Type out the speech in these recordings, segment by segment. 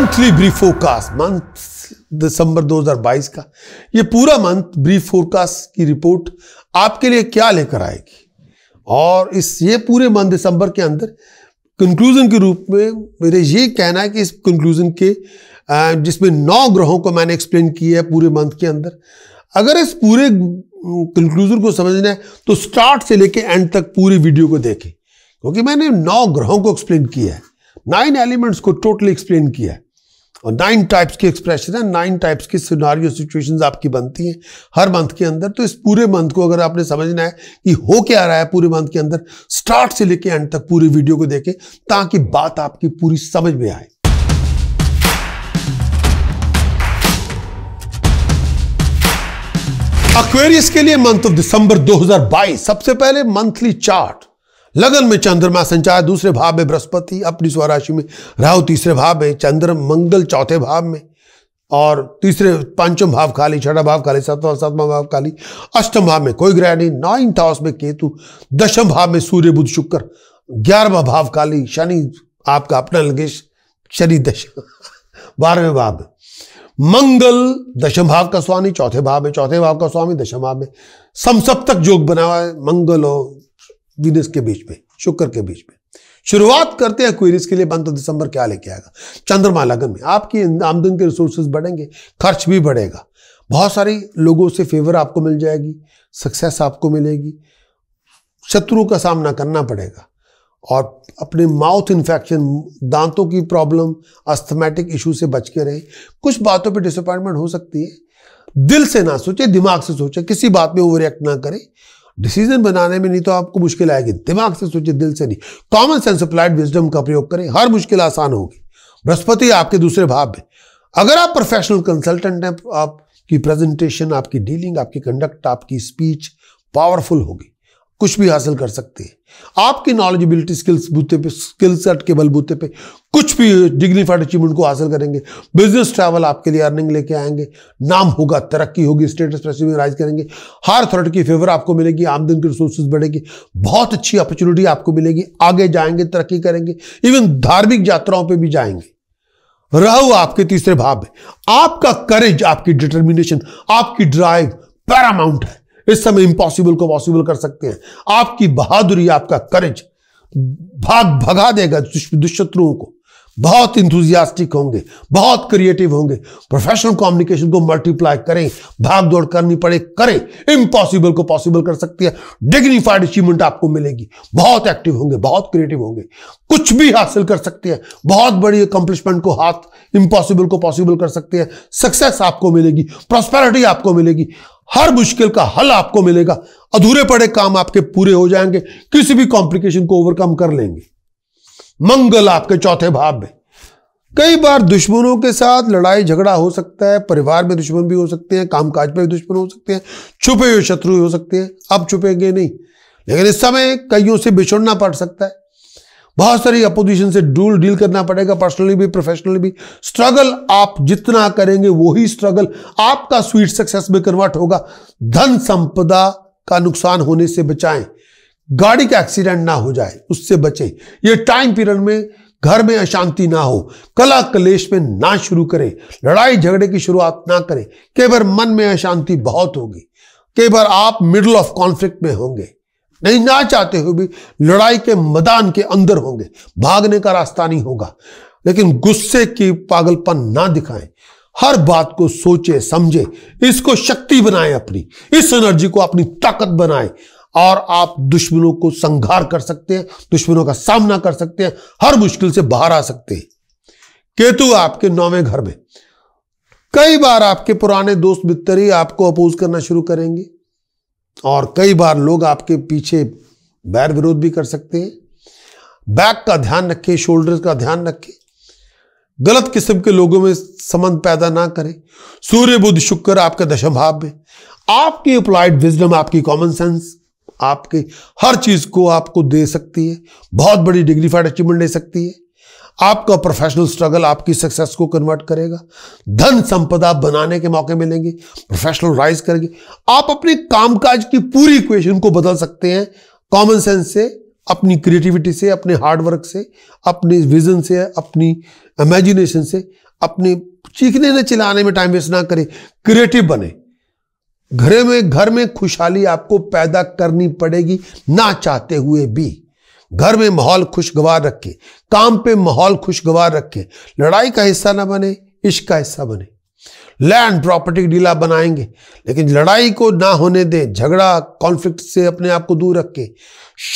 monthly brief forecast month दिसंबर 2022 का ये पूरा मंथ ब्रीफ फोरकास्ट की रिपोर्ट आपके लिए क्या लेकर आएगी और इस ये पूरे मंथ दिसंबर के अंदर कंक्लूजन के रूप में मेरे ये कहना है कि इस कंक्लूजन के जिसमें नौ ग्रहों को मैंने एक्सप्लेन किया है पूरे मंथ के अंदर अगर इस पूरे कंक्लूजन को समझना है तो स्टार्ट से लेके एंड तक पूरी वीडियो को देखें क्योंकि मैंने नौ ग्रहों को एक्सप्लेन किया है नाइन एलिमेंट्स को टोटली एक्सप्लेन किया है और नाइन टाइप्स की एक्सप्रेशन है नाइन टाइप्स की सिनारियो सिचुएशंस आपकी बनती हैं हर मंथ के अंदर तो इस पूरे मंथ को अगर आपने समझना है कि हो क्या रहा है पूरे मंथ के अंदर स्टार्ट से लेके एंड तक पूरी वीडियो को देखें ताकि बात आपकी पूरी समझ में आए अक्वेरियस के लिए मंथ ऑफ दिसंबर 2022 सबसे पहले मंथली चार्ट लगन में चंद्रमा संचार दूसरे भाव में बृहस्पति अपनी स्वराशि में राहु तीसरे भाव में चंद्र मंगल चौथे भाव में और तीसरे पांचम भाव खाली छठा भाव खाली सातवां सातवां भाव खाली अष्टम भाव में कोई ग्रह नहीं नाइन्थ हाउस में केतु दशम भाव में सूर्य बुध शुक्र ग्यारहवा भाव खाली शनि आपका अपना लगेश शनि दशम बारहवें भाव में मंगल दशम भाव का स्वामी चौथे भाव में चौथे भाव का स्वामी दशम भाव में समसप्तक योग बना हुआ है मंगल हो वीनस के बीच में शुक्र के बीच में शुरुआत करते हैं क्वेरीज के लिए अंत तो दिसंबर क्या लेके आएगा चंद्रमा लगन में आपकी आमदन के रिसोर्सेज बढ़ेंगे खर्च भी बढ़ेगा बहुत सारे लोगों से फेवर आपको मिल जाएगी सक्सेस आपको मिलेगी शत्रुओं का सामना करना पड़ेगा और अपने माउथ इन्फेक्शन दांतों की प्रॉब्लम अस्थमेटिक इशू से बच के रहें कुछ बातों पे डिसअपॉइंटमेंट हो सकती है दिल से ना सोचे दिमाग से सोचे किसी बात में ओवर एक्ट ना करें डिसीजन बनाने में नहीं तो आपको मुश्किल आएगी दिमाग से सोचिए दिल से नहीं कॉमन सेंस अप्लाइड विजडम का प्रयोग करें हर मुश्किल आसान होगी बृहस्पति आपके दूसरे भाव में अगर आप प्रोफेशनल कंसल्टेंट हैं आपकी प्रेजेंटेशन आपकी डीलिंग आपकी कंडक्ट आपकी स्पीच पावरफुल होगी कुछ भी हासिल कर सकते हैं आपकी नॉलेजिलिटी स्किल्स बूते पे स्किल सेट के बलबूते पे कुछ भी डिग्निफाइड अचीवमेंट को हासिल करेंगे बिजनेस ट्रैवल आपके लिए अर्निंग लेके आएंगे नाम होगा तरक्की होगी स्टेटस प्रेसिंग राइज करेंगे हर अथॉरिटी की फेवर आपको मिलेगी आमदन की रिसोर्सेज बढ़ेगी बहुत अच्छी अपॉर्चुनिटी आपको मिलेगी आगे जाएंगे तरक्की करेंगे इवन धार्मिक यात्राओं पर भी जाएंगे रहो आपके तीसरे भाव में आपका करेज आपकी डिटर्मिनेशन आपकी ड्राइव पैरामाउंट है इस समय इंपॉसिबल को पॉसिबल कर सकते हैं आपकी बहादुरी आपका करेज भाग भगा देगा दुष्शत्रुओं को बहुत इंथुजियास्टिक होंगे बहुत क्रिएटिव होंगे प्रोफेशनल कम्युनिकेशन को मल्टीप्लाई करें भाग दौड़ करनी पड़े करें इम्पॉसिबल को पॉसिबल कर सकती है डिग्निफाइड अचीवमेंट आपको मिलेगी बहुत एक्टिव होंगे बहुत क्रिएटिव होंगे कुछ भी हासिल कर सकते हैं बहुत बड़ी अकम्पलिशमेंट को हाथ इम्पॉसिबल को पॉसिबल कर सकते हैं सक्सेस आपको मिलेगी प्रॉस्पेरिटी आपको मिलेगी हर मुश्किल का हल आपको मिलेगा अधूरे पड़े काम आपके पूरे हो जाएंगे किसी भी कॉम्प्लिकेशन को ओवरकम कर लेंगे मंगल आपके चौथे भाव में कई बार दुश्मनों के साथ लड़ाई झगड़ा हो सकता है परिवार में दुश्मन भी हो सकते हैं कामकाज में भी दुश्मन हो सकते हैं छुपे हुए शत्रु हो सकते हैं अब छुपेंगे नहीं लेकिन इस समय कईयों से बिछुड़ना पड़ सकता है बहुत सारी अपोजिशन से डूल डील करना पड़ेगा पर्सनली भी प्रोफेशनली भी स्ट्रगल आप जितना करेंगे वही स्ट्रगल आपका स्वीट सक्सेस में कन्वर्ट होगा धन संपदा का नुकसान होने से बचाएं गाड़ी का एक्सीडेंट ना हो जाए उससे बचें ये टाइम पीरियड में घर में अशांति ना हो कला कलेश में ना शुरू करें लड़ाई झगड़े की शुरुआत ना करें कई बार मन में अशांति बहुत होगी कई बार आप मिडल ऑफ कॉन्फ्लिक्ट में होंगे नहीं ना चाहते हुए भी लड़ाई के मैदान के अंदर होंगे भागने का रास्ता नहीं होगा लेकिन गुस्से की पागलपन ना दिखाएं हर बात को सोचे समझे इसको शक्ति बनाए अपनी इस एनर्जी को अपनी ताकत बनाए और आप दुश्मनों को संघार कर सकते हैं दुश्मनों का सामना कर सकते हैं हर मुश्किल से बाहर आ सकते हैं केतु आपके नौवें घर में कई बार आपके पुराने दोस्त मित्र ही आपको अपोज करना शुरू करेंगे और कई बार लोग आपके पीछे बैर विरोध भी कर सकते हैं बैक का ध्यान रखें शोल्डर का ध्यान रखें गलत किस्म के लोगों में संबंध पैदा ना करें सूर्य बुद्ध शुक्र आपके दशम भाव में आपकी अप्लाइड विजडम आपकी कॉमन सेंस आपके हर चीज को आपको दे सकती है बहुत बड़ी डिग्निफाइड अचीवमेंट दे सकती है आपका प्रोफेशनल स्ट्रगल आपकी सक्सेस को कन्वर्ट करेगा धन संपदा बनाने के मौके मिलेंगे प्रोफेशनल राइज करेंगे आप अपने कामकाज की पूरी इक्वेशन को बदल सकते हैं कॉमन सेंस से अपनी क्रिएटिविटी से अपने हार्डवर्क से अपने विजन से अपनी इमेजिनेशन से अपने चीखने न चिल्लाने में टाइम वेस्ट ना करें क्रिएटिव बने घरे में घर में खुशहाली आपको पैदा करनी पड़ेगी ना चाहते हुए भी घर में माहौल खुशगवार रखें काम पे माहौल खुशगवार रखें लड़ाई का हिस्सा ना बने इश्क का हिस्सा बने लैंड प्रॉपर्टी डीला बनाएंगे लेकिन लड़ाई को ना होने दें झगड़ा कॉन्फ्लिक्ट से अपने आप को दूर रखें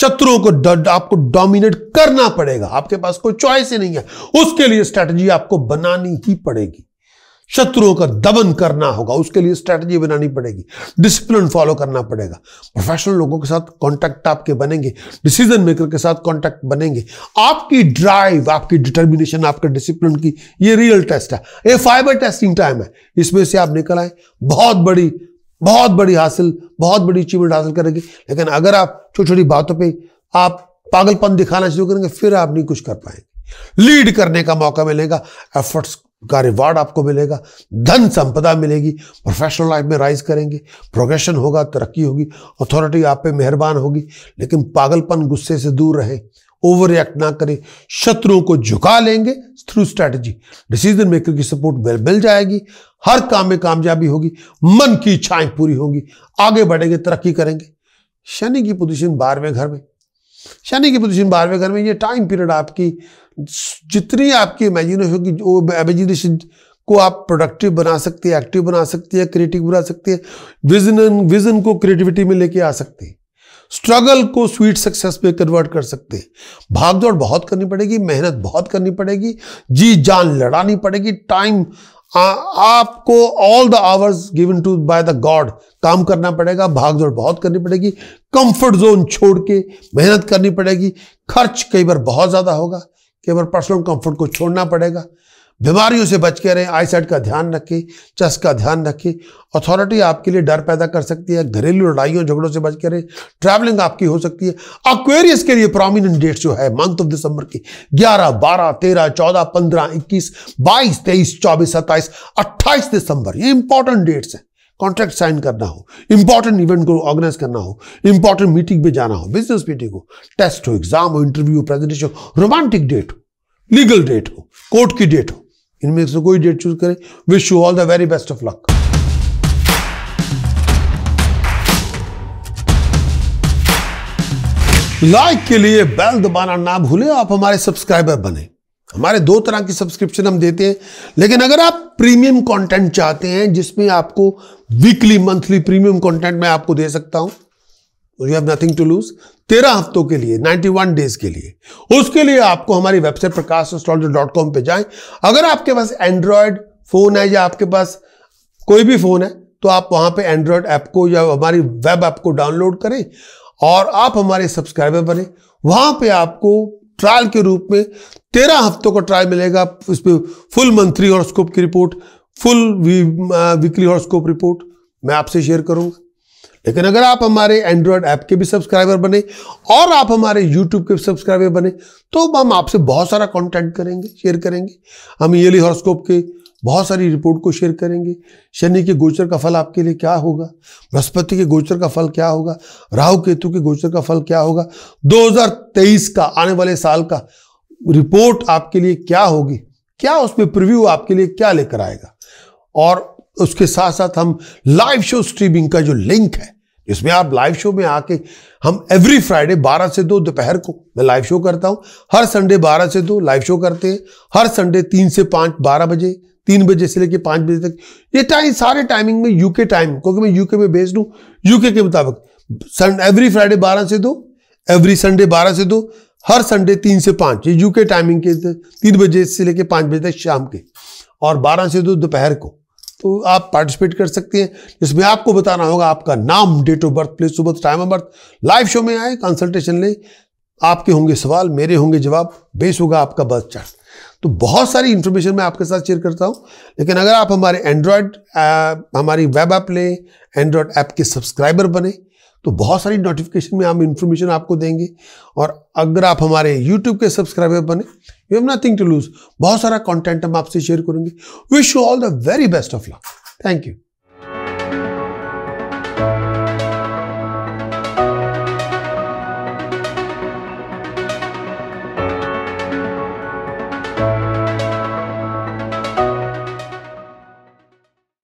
शत्रुओं को द, आपको डोमिनेट करना पड़ेगा आपके पास कोई चॉइस ही नहीं है उसके लिए स्ट्रैटेजी आपको बनानी ही पड़ेगी शत्रुओं का दमन करना होगा उसके लिए स्ट्रैटेजी बनानी पड़ेगी डिसिप्लिन फॉलो करना पड़ेगा प्रोफेशनल लोगों के साथ कॉन्टैक्ट आपके बनेंगे डिसीजन मेकर के साथ कॉन्टैक्ट बनेंगे आपकी ड्राइव आपकी डिटर्मिनेशन आपके डिसिप्लिन की ये रियल टेस्ट है ये फाइबर टेस्टिंग टाइम है इसमें से आप निकल आए बहुत बड़ी बहुत बड़ी हासिल बहुत बड़ी अचीवमेंट हासिल करेंगे लेकिन अगर आप छोटी छोटी बातों पर आप पागलपन दिखाना शुरू करेंगे फिर आप नहीं कुछ कर पाएंगे लीड करने का मौका मिलेगा एफर्ट्स का रिवार्ड आपको मिलेगा धन संपदा मिलेगी प्रोफेशनल लाइफ में राइज करेंगे प्रोग्रेशन होगा तरक्की होगी अथॉरिटी आप पे मेहरबान होगी लेकिन पागलपन गुस्से से दूर रहें ओवर रिएक्ट ना करें शत्रुओं को झुका लेंगे थ्रू स्ट्रैटेजी डिसीजन मेकर की सपोर्ट मिल मिल जाएगी हर काम में कामयाबी होगी मन की इच्छाएं पूरी होंगी आगे बढ़ेंगे तरक्की करेंगे शनि की पोजिशन बारहवें घर में शनि की पोजिशन बारहवें घर में ये टाइम पीरियड आपकी जितनी आपकी इमेजिनेशन की वो इमेजिनेशन को आप प्रोडक्टिव बना सकते हैं एक्टिव बना सकते हैं क्रिएटिव बना सकते हैं विजन विजन को क्रिएटिविटी में लेके आ सकते हैं स्ट्रगल को स्वीट सक्सेस पे कन्वर्ट कर सकते हैं भागदौड़ बहुत करनी पड़ेगी मेहनत बहुत करनी पड़ेगी जी जान लड़ानी पड़ेगी टाइम आपको all the hours given to by the god काम करना पड़ेगा भाग दौड़ बहुत करनी पड़ेगी कंफर्ट जोन छोड़ के मेहनत करनी पड़ेगी खर्च कई बार बहुत ज़्यादा होगा कई बार पर्सनल कंफर्ट को छोड़ना पड़ेगा बीमारियों से बच के रहें आई साइड का ध्यान रखें चस का ध्यान रखें अथॉरिटी आपके लिए डर पैदा कर सकती है घरेलू लड़ाइयों झगड़ों से बच के रहें ट्रैवलिंग आपकी हो सकती है अक्वेरियस के लिए प्रोमिनेंट डेट्स जो है मंथ ऑफ दिसंबर की 11, 12, 13, 14, 15, 21, 22, 23, 24, 27, 28 दिसंबर ये इंपॉर्टेंट डेट्स हैं कॉन्ट्रैक्ट साइन करना हो इंपॉर्टेंट इवेंट को ऑर्गेनाइज करना हो इंपॉर्टेंट मीटिंग में जाना हो बिजनेस मीटिंग हो टेस्ट हो एग्जाम हो इंटरव्यू प्रेजेंटेशन हो रोमांटिक डेट हो लीगल डेट हो कोर्ट की डेट हो इनमें से कोई डेट चूज करें wish you all the very best of luck like के लिए बेल दबाना ना भूलें आप हमारे सब्सक्राइबर बने हमारे दो तरह की सब्सक्रिप्शन हम देते हैं लेकिन अगर आप प्रीमियम कंटेंट चाहते हैं जिसमें आपको वीकली मंथली प्रीमियम कंटेंट मैं आपको दे सकता हूं you have nothing to lose तेरह हफ्तों के लिए वन डेज के लिए उसके लिए आपको हमारी वेबसाइट प्रकाश डॉट कॉम पर जाए अगर आपके पास एंड्रॉयड फ़ोन है या आपके पास कोई भी फ़ोन है तो आप वहां पे एंड्रॉयड ऐप को या हमारी वेब ऐप को डाउनलोड करें और आप हमारे सब्सक्राइबर बने वहां पे आपको ट्रायल के रूप में तेरह हफ्तों का ट्रायल मिलेगा पर फुल मंथली हॉर्स्कोप की report full weekly horoscope report मैं आपसे शेयर करूंगा लेकिन अगर आप हमारे एंड्रॉयड ऐप के भी सब्सक्राइबर बने और आप हमारे यूट्यूब के सब्सक्राइबर बने तो हम आपसे बहुत सारा कंटेंट करेंगे शेयर करेंगे हम ईयरली हॉरोस्कोप के बहुत सारी रिपोर्ट को शेयर करेंगे शनि के गोचर का फल आपके लिए क्या होगा बृहस्पति के गोचर का फल क्या होगा राहु केतु के गोचर का फल क्या होगा 2023 का आने वाले साल का रिपोर्ट आपके लिए क्या होगी क्या उसमें प्रिव्यू आपके लिए क्या लेकर आएगा और उसके साथ साथ हम लाइव शो स्ट्रीमिंग का जो लिंक है इसमें आप लाइव शो में आके हम एवरी फ्राइडे 12 से 2 दोपहर को मैं लाइव शो करता हूं हर संडे 12 से 2 लाइव शो करते हैं हर संडे 3 से 5 12 बजे तीन बजे से लेके पाँच बजे तक ये टाइम सारे टाइमिंग में यूके टाइम क्योंकि मैं यूके में बेस्ड हूँ यूके के मुताबिक एवरी फ्राइडे बारह से दो एवरी संडे बारह से दो हर संडे तीन से पाँच ये यूके टाइमिंग के तीन बजे से लेकर पाँच बजे तक शाम के और बारह से दो दोपहर को तो आप पार्टिसिपेट कर सकते हैं जिसमें आपको बताना होगा आपका नाम date of birth place birth time of birth live show में आए कंसल्टेशन लें आपके होंगे सवाल मेरे होंगे जवाब बेस होगा आपका बर्थ चार्ट तो बहुत सारी इन्फॉर्मेशन मैं आपके साथ शेयर करता हूँ लेकिन अगर आप हमारे एंड्रॉयड हमारी वेब ऐप लें एंड्रॉयड ऐप के सब्सक्राइबर बने तो बहुत सारी नोटिफिकेशन में हम इन्फॉर्मेशन आपको देंगे और अगर आप हमारे यूट्यूब के सब्सक्राइबर बने you have nothing to lose बहुत सारा कंटेंट हम आपसे शेयर करेंगे wish you all the very best of luck thank you